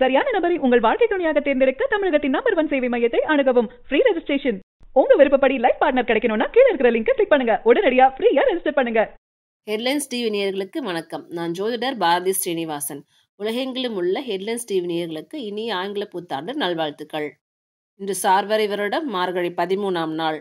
சரியான நபரை உங்கள் வாழ்க்கை துணையாக தேர்ந்தெடுக்க தமிழகத்தின் நம்பர் ஒன் சேவை மையத்தை அணுகவும் ஃப்ரீ ரெஜிஸ்ட்ரேஷன் உங்க விருப்பப்படி லைஃப் பார்ட்னர் கிடைக்கணும்னா கீழே இருக்கிற லிங்க் கிளிக் பண்ணுங்க உடனடியா ஃப்ரீயா ரெஜிஸ்டர் பண்ணுங்க ஹெட்லைன்ஸ் டிவி நேயர்களுக்கு வணக்கம் நான் ஜோதிடர் பாரதி ஸ்ரீனிவாசன் உலகெங்கிலும் உள்ள ஹெட்லைன்ஸ் டிவி நேயர்களுக்கு இனிய ஆங்கில புத்தாண்டு நல்வாழ்த்துக்கள் இன்று சார்வரை வருடம் மார்கழி பதிமூணாம் நாள்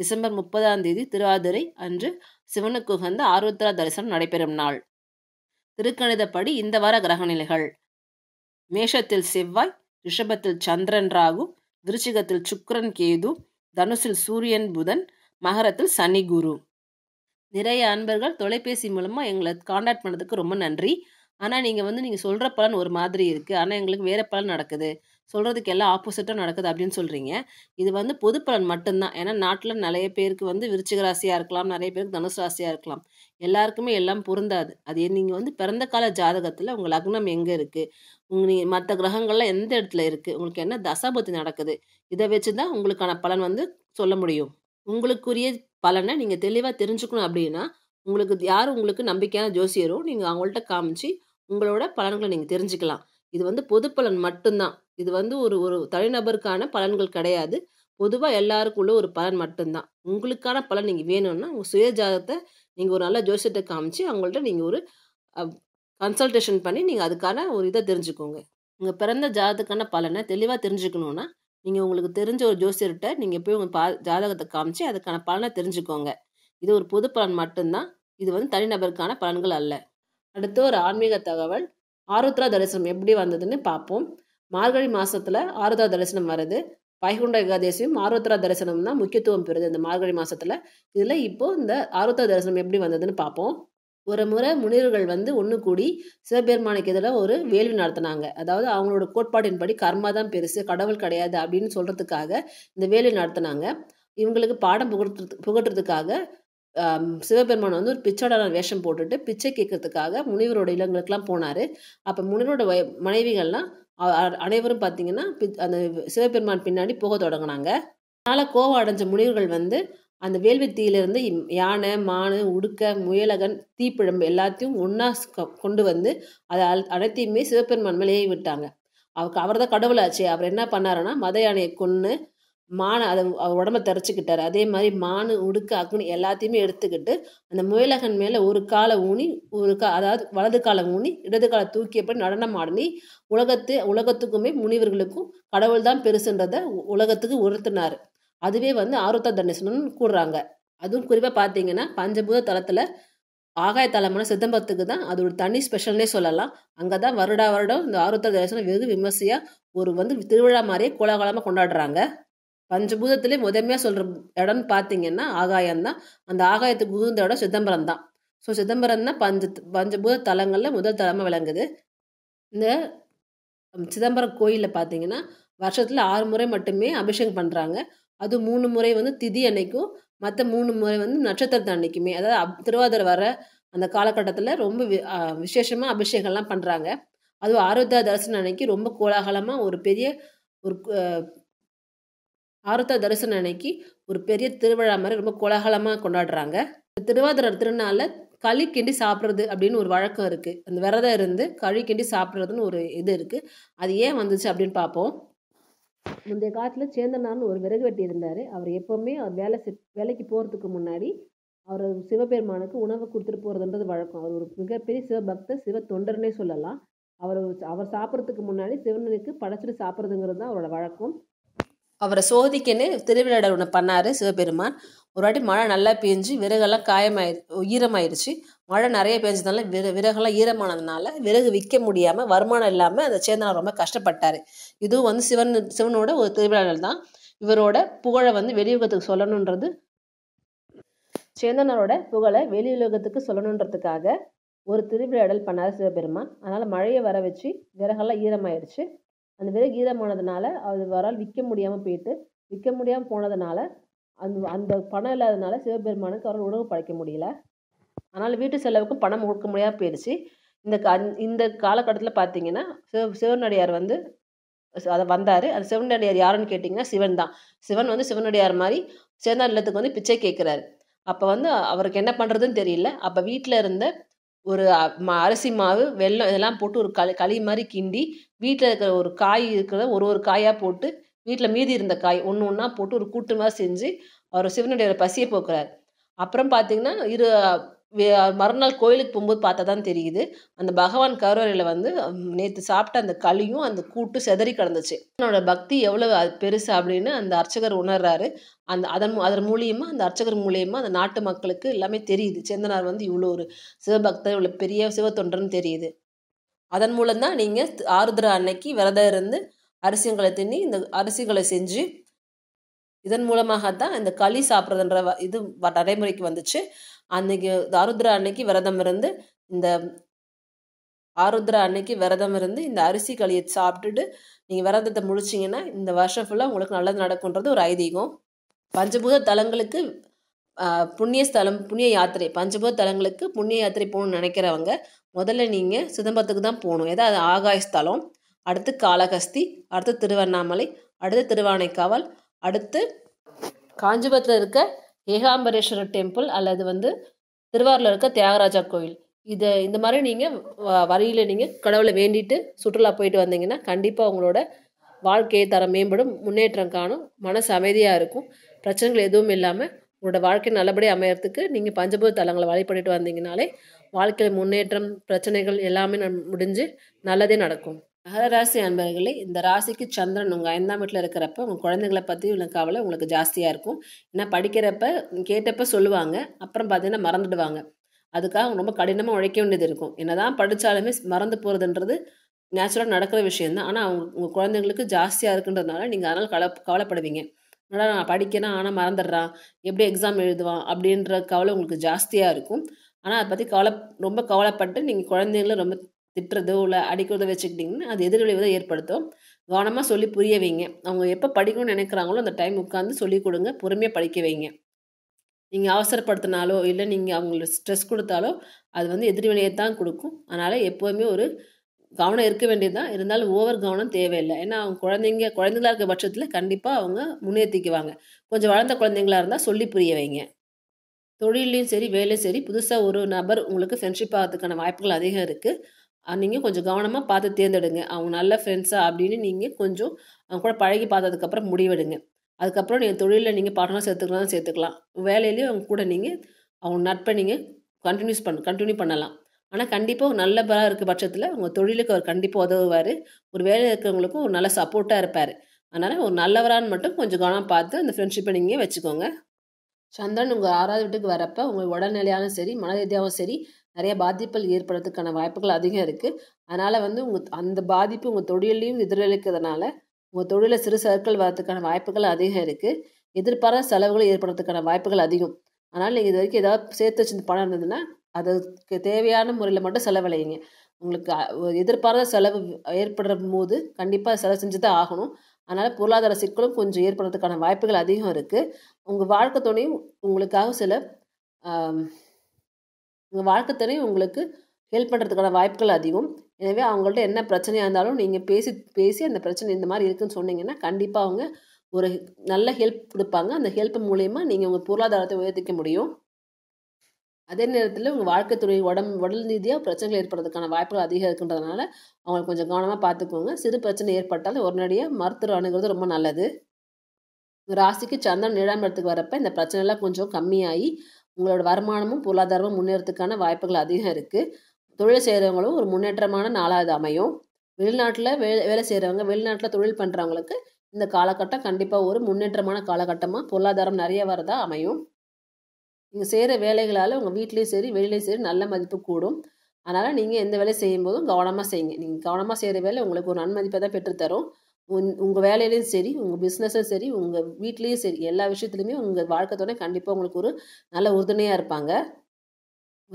டிசம்பர் முப்பதாம் தேதி திருவாதிரை அன்று சிவனுக்கு உகந்த ஆருத்ரா தரிசனம் நடைபெறும் நாள் திருக்கணிதப்படி இந்த வார கிரக நிலைகள் மேஷத்தில் செவ்வாய் ரிஷபத்தில் சந்திரன் ராகு விருச்சிகத்தில் சுக்ரன் கேது தனுசில் சூரியன் புதன் மகரத்தில் சனி குரு நிறைய அன்பர்கள் தொலைபேசி மூலமாக எங்களை காண்டாக்ட் பண்ணதுக்கு ரொம்ப நன்றி ஆனால் நீங்கள் வந்து நீங்கள் சொல்கிற பலன் ஒரு மாதிரி இருக்குது ஆனால் எங்களுக்கு வேறு பலன் நடக்குது சொல்கிறதுக்கு எல்லாம் ஆப்போசிட்டாக நடக்குது அப்படின்னு சொல்கிறீங்க இது வந்து பொது பலன் மட்டும்தான் ஏன்னா நாட்டில் நிறைய பேருக்கு வந்து விருச்சிக ராசியாக இருக்கலாம் நிறைய பேருக்கு தனுசு ராசியாக இருக்கலாம் எல்லாருக்குமே எல்லாம் பொருந்தாது அது நீங்கள் வந்து பிறந்த கால ஜாதகத்தில் உங்கள் லக்னம் எங்கே இருக்குது உங்கள் நீ மற்ற கிரகங்கள்லாம் எந்த இடத்துல இருக்குது உங்களுக்கு என்ன தசாபத்தி நடக்குது இதை வச்சு தான் உங்களுக்கான பலன் வந்து சொல்ல முடியும் உங்களுக்குரிய பலனை நீங்கள் தெளிவாக தெரிஞ்சுக்கணும் அப்படின்னா உங்களுக்கு யார் உங்களுக்கு நம்பிக்கையான ஜோசியரோ நீங்கள் அவங்கள்ட்ட காமிச்சு உங்களோட பலன்களை நீங்கள் தெரிஞ்சுக்கலாம் இது வந்து பொது பலன் மட்டும்தான் இது வந்து ஒரு ஒரு தனிநபருக்கான பலன்கள் கிடையாது பொதுவாக எல்லாருக்கும் உள்ள ஒரு பலன் மட்டும்தான் உங்களுக்கான பலன் நீங்கள் வேணும்னா உங்கள் சுய நீங்கள் ஒரு நல்ல ஜோசியத்தை காமிச்சு அவங்கள்ட்ட நீங்கள் ஒரு கன்சல்டேஷன் பண்ணி நீங்கள் அதுக்கான ஒரு இதை தெரிஞ்சுக்கோங்க உங்கள் பிறந்த ஜாதகத்துக்கான பலனை தெளிவாக தெரிஞ்சுக்கணுன்னா நீங்கள் உங்களுக்கு தெரிஞ்ச ஒரு ஜோசியர்கிட்ட நீங்கள் போய் உங்கள் பா ஜாதகத்தை காமிச்சு அதுக்கான பலனை தெரிஞ்சுக்கோங்க இது ஒரு பொது பலன் மட்டும்தான் இது வந்து தனிநபருக்கான பலன்கள் அல்ல அடுத்து ஒரு ஆன்மீக தகவல் ஆருத்ரா தரிசனம் எப்படி வந்ததுன்னு பார்ப்போம் மார்கழி மாதத்தில் ஆருத்ரா தரிசனம் வருது வைகுண்ட ஏகாதேசியும் ஆருத்ரா தரிசனம் தான் முக்கியத்துவம் பெறுது இந்த மார்கழி மாதத்தில் இதில் இப்போது இந்த ஆருத்ரா தரிசனம் எப்படி வந்ததுன்னு பார்ப்போம் ஒரு முறை முனிவர்கள் வந்து ஒன்று கூடி சிவபெருமானுக்கு எதிராக ஒரு வேள்வி நடத்தினாங்க அதாவது அவங்களோட கோட்பாட்டின்படி கர்மா தான் பெருசு கடவுள் கிடையாது அப்படின்னு சொல்கிறதுக்காக இந்த வேள்வி நடத்தினாங்க இவங்களுக்கு பாடம் புகட்டு புகட்டுறதுக்காக சிவபெருமான் வந்து ஒரு பிச்சோட வேஷம் போட்டுட்டு பிச்சை கேட்கறதுக்காக முனிவரோட இல்லங்களுக்கெல்லாம் போனார் அப்போ முனிவரோட மனைவிகள்லாம் அனைவரும் பார்த்திங்கன்னா அந்த சிவபெருமான் பின்னாடி போக தொடங்கினாங்க அதனால் கோவம் அடைஞ்ச முனிவர்கள் வந்து அந்த வேள்வி யானை மானு உடுக்க முயலகன் தீப்பிழம்பு எல்லாத்தையும் ஒன்றா கொண்டு வந்து அதை அனைத்தையுமே சிவபெருமான் மேலேயே விட்டாங்க அவருக்கு அவர் தான் கடவுளாச்சு அவர் என்ன பண்ணாருன்னா மத யானையை கொன்று மானை அதை உடம்ப தரைச்சிக்கிட்டார் அதே மாதிரி மானு உடுக்கு அக்னி எல்லாத்தையுமே எடுத்துக்கிட்டு அந்த முயலகன் மேலே ஒரு காலை ஊனி ஒரு கா அதாவது வலது காலை ஊனி இடது காலை தூக்கியப்படி நடனம் ஆடினி உலகத்து உலகத்துக்குமே முனிவர்களுக்கும் கடவுள் தான் பெருசுன்றதை உலகத்துக்கு உணர்த்தினார் அதுவே வந்து ஆருத்த தண்டேசனம்னு கூடுறாங்க அதுவும் குறிப்பாக பார்த்தீங்கன்னா பஞ்சபூத தளத்தில் ஆகாய தலமான சிதம்பரத்துக்கு தான் அது ஒரு தனி ஸ்பெஷல்னே சொல்லலாம் அங்கே தான் வருடா வருடம் இந்த ஆருத்த தரிசனம் வெகு விமர்சையாக ஒரு வந்து திருவிழா மாதிரியே கோலாகலமாக கொண்டாடுறாங்க பஞ்சபூதத்திலே முதன்மையாக சொல்கிற இடம்னு பார்த்தீங்கன்னா ஆகாயம் தான் அந்த ஆகாயத்துக்கு உகுந்த இடம் சிதம்பரம் தான் ஸோ சிதம்பரம் தான் பஞ்ச பஞ்சபூத தலங்களில் முதல் தலமாக விளங்குது இந்த சிதம்பரம் கோயிலில் பார்த்தீங்கன்னா வருஷத்தில் ஆறு முறை மட்டுமே அபிஷேகம் பண்ணுறாங்க அது மூணு முறை வந்து திதி அன்னைக்கும் மற்ற மூணு முறை வந்து நட்சத்திரத்தை அன்னைக்குமே அதாவது திருவாதிரை வர அந்த காலகட்டத்தில் ரொம்ப விசேஷமாக அபிஷேகம்லாம் பண்ணுறாங்க அதுவும் ஆரோத்தியா தரிசனம் அன்னைக்கு ரொம்ப கோலாகலமாக ஒரு பெரிய ஒரு ஆருத்த தரிசனம் அன்னைக்கு ஒரு பெரிய திருவிழா மாதிரி ரொம்ப கோலாகலமாக கொண்டாடுறாங்க திருவாதிரை திருநாளில் களி கிண்டி சாப்பிட்றது அப்படின்னு ஒரு வழக்கம் இருக்குது அந்த விரதம் இருந்து களி கிண்டி சாப்பிட்றதுன்னு ஒரு இது இருக்குது அது ஏன் வந்துச்சு அப்படின்னு பார்ப்போம் முந்தைய காலத்தில் சேந்தனார்னு ஒரு விறகு வெட்டி இருந்தார் அவர் எப்போவுமே அவர் வேலை வேலைக்கு போகிறதுக்கு முன்னாடி அவர் சிவபெருமானுக்கு உணவு கொடுத்துட்டு போகிறதுன்றது வழக்கம் அவர் ஒரு மிகப்பெரிய சிவபக்தர் சிவ தொண்டர்னே சொல்லலாம் அவர் அவர் சாப்பிட்றதுக்கு முன்னாடி சிவனுக்கு படைச்சிட்டு சாப்பிட்றதுங்கிறது தான் அவரோட வழக்கம் அவரை சோதிக்கன்னு திருவிளையாடல் ஒன்று பண்ணார் சிவபெருமான் ஒரு வாட்டி மழை நல்லா பெஞ்சு விறகெல்லாம் காயமாயிரு ஈரமாயிருச்சு மழை நிறைய பெஞ்சதுனால விற விறகெல்லாம் ஈரமானதுனால விறகு விற்க முடியாமல் வருமானம் இல்லாமல் அந்த சேந்தனார் ரொம்ப கஷ்டப்பட்டார் இதுவும் வந்து சிவன் சிவனோட ஒரு திருவிழாடல் தான் இவரோட புகழை வந்து வெளியுகத்துக்கு சொல்லணுன்றது சேந்தனரோட புகழை வெளியுலகத்துக்கு சொல்லணுன்றதுக்காக ஒரு திருவிழாடல் பண்ணார் சிவபெருமான் அதனால் மழையை வர வச்சு விறகெல்லாம் ஈரமாயிடுச்சு அந்த விறகு ஈரமானதுனால அது அவரால் விற்க முடியாமல் போயிட்டு விற்க முடியாமல் போனதுனால அந்த அந்த பணம் இல்லாததுனால சிவபெருமானுக்கு அவரால் உணவு படைக்க முடியல அதனால் வீட்டு செலவுக்கும் பணம் கொடுக்க முடியாமல் போயிடுச்சு இந்த கா இந்த காலகட்டத்தில் பார்த்தீங்கன்னா சிவ சிவனடியார் வந்து அதை வந்தார் அந்த சிவனடியார் யாருன்னு கேட்டிங்கன்னா சிவன் தான் சிவன் வந்து சிவனடியார் மாதிரி சேர்ந்த இல்லத்துக்கு வந்து பிச்சை கேட்குறாரு அப்போ வந்து அவருக்கு என்ன பண்ணுறதுன்னு தெரியல அப்போ வீட்டில் இருந்த ஒரு அரிசி மாவு வெல்லம் இதெல்லாம் போட்டு ஒரு களி களி மாதிரி கிண்டி வீட்டில் இருக்கிற ஒரு காய் இருக்கிற ஒரு ஒரு காயாக போட்டு வீட்டில் மீதி இருந்த காய் ஒன்று ஒன்றா போட்டு ஒரு கூட்டு மாதிரி செஞ்சு அவர் சிவனுடைய பசியை போக்குறார் அப்புறம் பார்த்தீங்கன்னா இரு மறுநாள் கோயிலுக்கு போகும்போது பார்த்தா தான் தெரியுது அந்த பகவான் கருவறையில் வந்து நேற்று சாப்பிட்ட அந்த களியும் அந்த கூட்டு செதறி கிடந்துச்சு என்னோட பக்தி எவ்வளோ பெருசு அப்படின்னு அந்த அர்ச்சகர் உணர்றாரு அந்த அதன் அதன் மூலியமாக அந்த அர்ச்சகர் மூலியமாக அந்த நாட்டு மக்களுக்கு எல்லாமே தெரியுது சேந்தனார் வந்து இவ்வளோ ஒரு சிவபக்தர் இவ்வளோ பெரிய சிவத்தொன்றுன்னு தெரியுது அதன் மூலம்தான் நீங்கள் ஆருத்ரா அன்னைக்கு விரதம் இருந்து அரிசியங்களை தின்னி இந்த அரிசிகளை செஞ்சு இதன் மூலமாக தான் இந்த களி சாப்பிட்றதுன்ற இது நடைமுறைக்கு வந்துச்சு அன்னைக்கு தாருத்ரா அன்னைக்கு விரதம் இருந்து இந்த ஆருத்ரா அன்னைக்கு விரதம் இருந்து இந்த அரிசி களியை சாப்பிட்டுட்டு நீங்கள் விரதத்தை முடிச்சிங்கன்னா இந்த வருஷம் ஃபுல்லாக உங்களுக்கு நல்லது நடக்குன்றது ஒரு ஐதீகம் பஞ்சபூத தலங்களுக்கு புண்ணிய ஸ்தலம் புண்ணிய யாத்திரை பஞ்சபூத தலங்களுக்கு புண்ணிய யாத்திரை போகணும்னு நினைக்கிறவங்க முதல்ல நீங்கள் சிதம்பரத்துக்கு தான் போகணும் ஏதாவது ஆகாய ஸ்தலம் அடுத்து காளகஸ்தி அடுத்து திருவண்ணாமலை அடுத்து திருவானைக்காவல் அடுத்து காஞ்சிபுரத்தில் இருக்க ஏகாம்பரேஸ்வரர் டெம்பிள் அல்லது வந்து திருவாரூரில் இருக்க தியாகராஜா கோயில் இதை இந்த மாதிரி நீங்கள் வரியில் நீங்கள் கடவுளை வேண்டிட்டு சுற்றுலா போயிட்டு வந்தீங்கன்னா கண்டிப்பாக உங்களோட வாழ்க்கையை தரம் மேம்படும் முன்னேற்றம் காணும் மனசு அமைதியாக இருக்கும் பிரச்சனைகள் எதுவும் இல்லாமல் உங்களோட வாழ்க்கை நல்லபடியாக அமையறதுக்கு நீங்கள் பஞ்சபூத தலங்களை வழிபட்டுட்டு வந்தீங்கனாலே வாழ்க்கையில் முன்னேற்றம் பிரச்சனைகள் எல்லாமே முடிஞ்சு நல்லதே நடக்கும் ராசி அன்பர்களே இந்த ராசிக்கு சந்திரன் உங்கள் ஐந்தாம் வீட்டில் இருக்கிறப்ப உங்கள் குழந்தைங்களை பற்றி உள்ள கவலை உங்களுக்கு ஜாஸ்தியாக இருக்கும் ஏன்னா படிக்கிறப்ப கேட்டப்ப சொல்லுவாங்க அப்புறம் பார்த்தீங்கன்னா மறந்துடுவாங்க அதுக்காக ரொம்ப கடினமாக உழைக்க வேண்டியது இருக்கும் என்ன தான் படித்தாலுமே மறந்து போகிறதுன்றது நேச்சுரலாக நடக்கிற விஷயந்தான் ஆனால் அவங்க உங்கள் குழந்தைங்களுக்கு ஜாஸ்தியாக இருக்குன்றதுனால நீங்கள் அதனால் கவலை கவலைப்படுவீங்க ஆனால் நான் படிக்கிறேன் ஆனால் மறந்துடுறான் எப்படி எக்ஸாம் எழுதுவான் அப்படின்ற கவலை உங்களுக்கு ஜாஸ்தியாக இருக்கும் ஆனால் அதை பற்றி கவலை ரொம்ப கவலைப்பட்டு நீங்கள் குழந்தைங்கள ரொம்ப திட்டுறதோ இல்லை அடிக்கிறதோ வச்சுக்கிட்டிங்கன்னா அது எதிர்விளைவு தான் ஏற்படுத்தும் கவனமாக சொல்லி புரிய வைங்க அவங்க எப்போ படிக்கணும்னு நினைக்கிறாங்களோ அந்த டைம் உட்காந்து சொல்லிக் கொடுங்க பொறுமையாக படிக்க வைங்க நீங்கள் அவசரப்படுத்தினாலோ இல்லை நீங்கள் அவங்களுக்கு ஸ்ட்ரெஸ் கொடுத்தாலோ அது வந்து எதிர்வினையை தான் கொடுக்கும் அதனால் எப்போவுமே ஒரு கவனம் இருக்க வேண்டியது தான் இருந்தாலும் ஓவர் கவனம் தேவையில்லை ஏன்னா அவங்க குழந்தைங்க குழந்தைங்களா இருக்க பட்சத்தில் கண்டிப்பாக அவங்க முன்னேற்றிக்குவாங்க கொஞ்சம் வளர்ந்த குழந்தைங்களா இருந்தால் சொல்லி புரிய வைங்க தொழிலையும் சரி வேலையும் சரி புதுசாக ஒரு நபர் உங்களுக்கு ஃப்ரெண்ட்ஷிப் ஆகிறதுக்கான வாய்ப்புகள் அதிகம் இருக்குது நீங்கள் கொஞ்சம் கவனமாக பார்த்து தேர்ந்தெடுங்க அவங்க நல்ல ஃப்ரெண்ட்ஸா அப்படின்னு நீங்கள் கொஞ்சம் அவங்க கூட பழகி பார்த்ததுக்கப்புறம் முடிவெடுங்க அதுக்கப்புறம் நீங்கள் தொழிலில் நீங்கள் பார்ட்னர் சேர்த்துக்கலாம் சேர்த்துக்கலாம் வேலையிலேயும் அவங்க கூட நீங்கள் அவங்க நட்பை நீங்கள் கண்டினியூஸ் பண்ண கண்டினியூ பண்ணலாம் ஆனால் கண்டிப்பாக ஒரு நல்ல பலம் இருக்க பட்சத்தில் உங்கள் தொழிலுக்கு அவர் கண்டிப்பாக உதவுவார் ஒரு வேலை இருக்கிறவங்களுக்கும் ஒரு நல்ல சப்போர்ட்டாக இருப்பார் அதனால் ஒரு நல்லவரான்னு மட்டும் கொஞ்சம் கவனம் பார்த்து அந்த ஃப்ரெண்ட்ஷிப்பை நீங்கள் வச்சுக்கோங்க சந்திரன் உங்கள் ஆறாவது வீட்டுக்கு வரப்போ உங்கள் உடல்நிலையாலும் சரி மனரீதியாகவும் சரி நிறைய பாதிப்புகள் ஏற்படுறதுக்கான வாய்ப்புகள் அதிகம் இருக்குது அதனால் வந்து உங்கள் அந்த பாதிப்பு உங்கள் தொழிலையும் எதிரொலிக்கிறதுனால உங்கள் தொழிலில் சிறு சர்க்கள் வரதுக்கான வாய்ப்புகள் அதிகம் இருக்குது எதிர்பாராத செலவுகள் ஏற்படுறதுக்கான வாய்ப்புகள் அதிகம் அதனால் நீங்கள் இது வரைக்கும் ஏதாவது சேர்த்து வச்சு பணம் இருந்ததுன்னா அதுக்கு தேவையான முறையில் மட்டும் செலவழையுங்க உங்களுக்கு எதிர்பாராத செலவு ஏற்படுற போது கண்டிப்பாக செலவு செஞ்சு தான் ஆகணும் அதனால் பொருளாதார சிக்கலும் கொஞ்சம் ஏற்படுறதுக்கான வாய்ப்புகள் அதிகம் இருக்குது உங்கள் வாழ்க்கை துணையும் உங்களுக்காக சில உங்கள் வாழ்க்கை துறை உங்களுக்கு ஹெல்ப் பண்ணுறதுக்கான வாய்ப்புகள் அதிகம் எனவே அவங்கள்ட்ட என்ன பிரச்சனையாக இருந்தாலும் நீங்கள் பேசி பேசி அந்த பிரச்சனை இந்த மாதிரி இருக்குதுன்னு சொன்னீங்கன்னா கண்டிப்பாக அவங்க ஒரு நல்ல ஹெல்ப் கொடுப்பாங்க அந்த ஹெல்ப் மூலயமா நீங்கள் உங்கள் பொருளாதாரத்தை உயர்த்திக்க முடியும் அதே நேரத்தில் உங்கள் வாழ்க்கை துறை உடம்பு உடல் ரீதியாக பிரச்சனைகள் ஏற்படுறதுக்கான வாய்ப்புகள் அதிகம் இருக்குன்றதுனால அவங்களை கொஞ்சம் கவனமாக பார்த்துக்கோங்க சிறு பிரச்சனை ஏற்பட்டாலும் உடனடியாக மருத்துவ அணுகிறது ரொம்ப நல்லது ராசிக்கு சந்திரன் ஏழாம் இடத்துக்கு வரப்போ இந்த பிரச்சனைலாம் கொஞ்சம் கம்மியாகி உங்களோட வருமானமும் பொருளாதாரமும் முன்னேறத்துக்கான வாய்ப்புகள் அதிகம் இருக்குது தொழில் செய்கிறவங்களும் ஒரு முன்னேற்றமான நாளாக இது அமையும் வெளிநாட்டில் வே வேலை செய்கிறவங்க வெளிநாட்டில் தொழில் பண்ணுறவங்களுக்கு இந்த காலகட்டம் கண்டிப்பாக ஒரு முன்னேற்றமான காலகட்டமாக பொருளாதாரம் நிறைய வரதா அமையும் நீங்கள் செய்கிற வேலைகளால் உங்கள் வீட்லேயும் சரி வெளியிலையும் சரி நல்ல மதிப்பு கூடும் அதனால் நீங்கள் எந்த வேலையை செய்யும்போதும் கவனமாக செய்யுங்க நீங்கள் கவனமாக செய்கிற வேலை உங்களுக்கு ஒரு நன்மதிப்பை தான் பெற்றுத்தரும் உன் உங்கள் வேலையிலையும் சரி உங்கள் பிஸ்னஸும் சரி உங்கள் வீட்லேயும் சரி எல்லா விஷயத்துலையுமே உங்கள் வாழ்க்கை கண்டிப்பாக உங்களுக்கு ஒரு நல்ல உறுதுணையாக இருப்பாங்க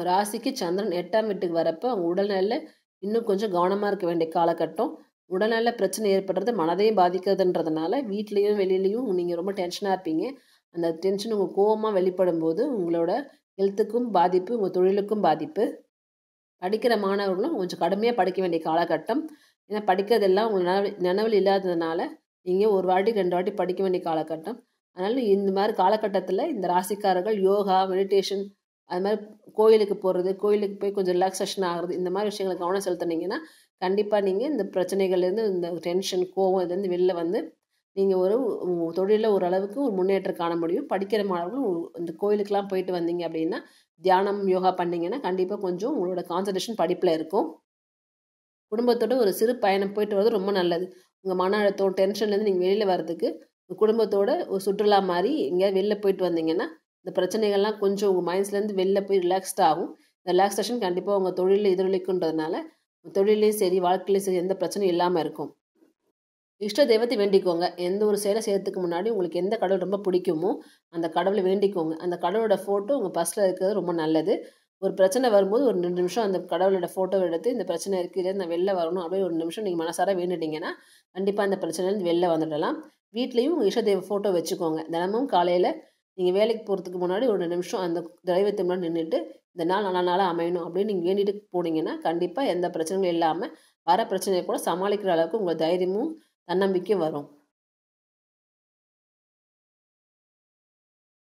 ராசிக்கு சந்திரன் எட்டாம் வீட்டுக்கு வரப்போ அவங்க உடல்நிலையில் இன்னும் கொஞ்சம் கவனமாக இருக்க வேண்டிய காலகட்டம் உடல்நல பிரச்சனை ஏற்படுறது மனதையும் பாதிக்கிறதுன்றதுனால வீட்லேயும் வெளியிலையும் நீங்கள் ரொம்ப டென்ஷனாக இருப்பீங்க அந்த டென்ஷன் உங்கள் கோபமாக வெளிப்படும் போது உங்களோட ஹெல்த்துக்கும் பாதிப்பு உங்கள் தொழிலுக்கும் பாதிப்பு படிக்கிற மாணவர்களும் கொஞ்சம் கடுமையாக படிக்க வேண்டிய காலகட்டம் ஏன்னா படிக்கிறதெல்லாம் உங்களுக்கு நினைவு நினைவில் இல்லாததுனால நீங்கள் ஒரு வாட்டி ரெண்டு வாட்டி படிக்க வேண்டிய காலகட்டம் அதனால் இந்த மாதிரி காலகட்டத்தில் இந்த ராசிக்காரர்கள் யோகா மெடிடேஷன் அது மாதிரி கோயிலுக்கு போகிறது கோயிலுக்கு போய் கொஞ்சம் ரிலாக்ஸேஷன் ஆகிறது இந்த மாதிரி விஷயங்களை கவனம் செலுத்துனீங்கன்னா கண்டிப்பாக நீங்கள் இந்த பிரச்சனைகள்லேருந்து இந்த டென்ஷன் கோவம் இதுலேருந்து வெளில வந்து நீங்கள் ஒரு தொழிலில் ஓரளவுக்கு ஒரு முன்னேற்றம் காண முடியும் படிக்கிற மாணவர்கள் இந்த கோயிலுக்கெலாம் போயிட்டு வந்தீங்க அப்படின்னா தியானம் யோகா பண்ணிங்கன்னா கண்டிப்பாக கொஞ்சம் உங்களோட கான்சன்ட்ரேஷன் படிப்பில் இருக்கும் குடும்பத்தோட ஒரு சிறு பயணம் போயிட்டு வர்றது ரொம்ப நல்லது உங்கள் மன அழுத்தம் டென்ஷன்லேருந்து நீங்கள் வெளியில் வர்றதுக்கு குடும்பத்தோட ஒரு சுற்றுலா மாதிரி எங்கேயாவது வெளில போயிட்டு வந்தீங்கன்னா இந்த பிரச்சனைகள்லாம் கொஞ்சம் உங்கள் மைண்ட்ஸ்லேருந்து வெளில போய் ரிலாக்ஸ்ட் ஆகும் இந்த ரிலாக்ஸேஷன் கண்டிப்பாக உங்கள் தொழிலில் எதிரொலிக்குன்றதுனால தொழிலையும் சரி வாழ்க்கையிலையும் சரி எந்த பிரச்சனையும் இல்லாமல் இருக்கும் இஷ்ட தெய்வத்தை வேண்டிக்கோங்க எந்த ஒரு செயலை செய்யறதுக்கு முன்னாடி உங்களுக்கு எந்த கடவுள் ரொம்ப பிடிக்குமோ அந்த கடவுளை வேண்டிக்கோங்க அந்த கடவுளோட ஃபோட்டோ உங்கள் பஸ்ஸில் இருக்கிறது ரொம்ப நல்லது ஒரு பிரச்சனை வரும்போது ஒரு ரெண்டு நிமிஷம் அந்த கடவுளோட ஃபோட்டோ எடுத்து இந்த பிரச்சனை இருக்குது நான் வெளில வரணும் அப்படியே ஒரு நிமிஷம் நீங்கள் மனசார வேண்டிட்டீங்கன்னா கண்டிப்பாக அந்த பிரச்சனைலேருந்து வெளில வந்துடலாம் வீட்லேயும் உங்கள் இஷதேவ ஃபோட்டோ வச்சுக்கோங்க தினமும் காலையில் நீங்கள் வேலைக்கு போகிறதுக்கு முன்னாடி ஒரு நிமிஷம் அந்த தெய்வத்தை முன்னாடி நின்றுட்டு இந்த நாள் நல்ல நாளாக அமையணும் அப்படின்னு நீங்கள் வேண்டிட்டு போனீங்கன்னா கண்டிப்பாக எந்த பிரச்சனையும் இல்லாமல் வர பிரச்சனையை கூட சமாளிக்கிற அளவுக்கு உங்கள் தைரியமும் தன்னம்பிக்கையும் வரும்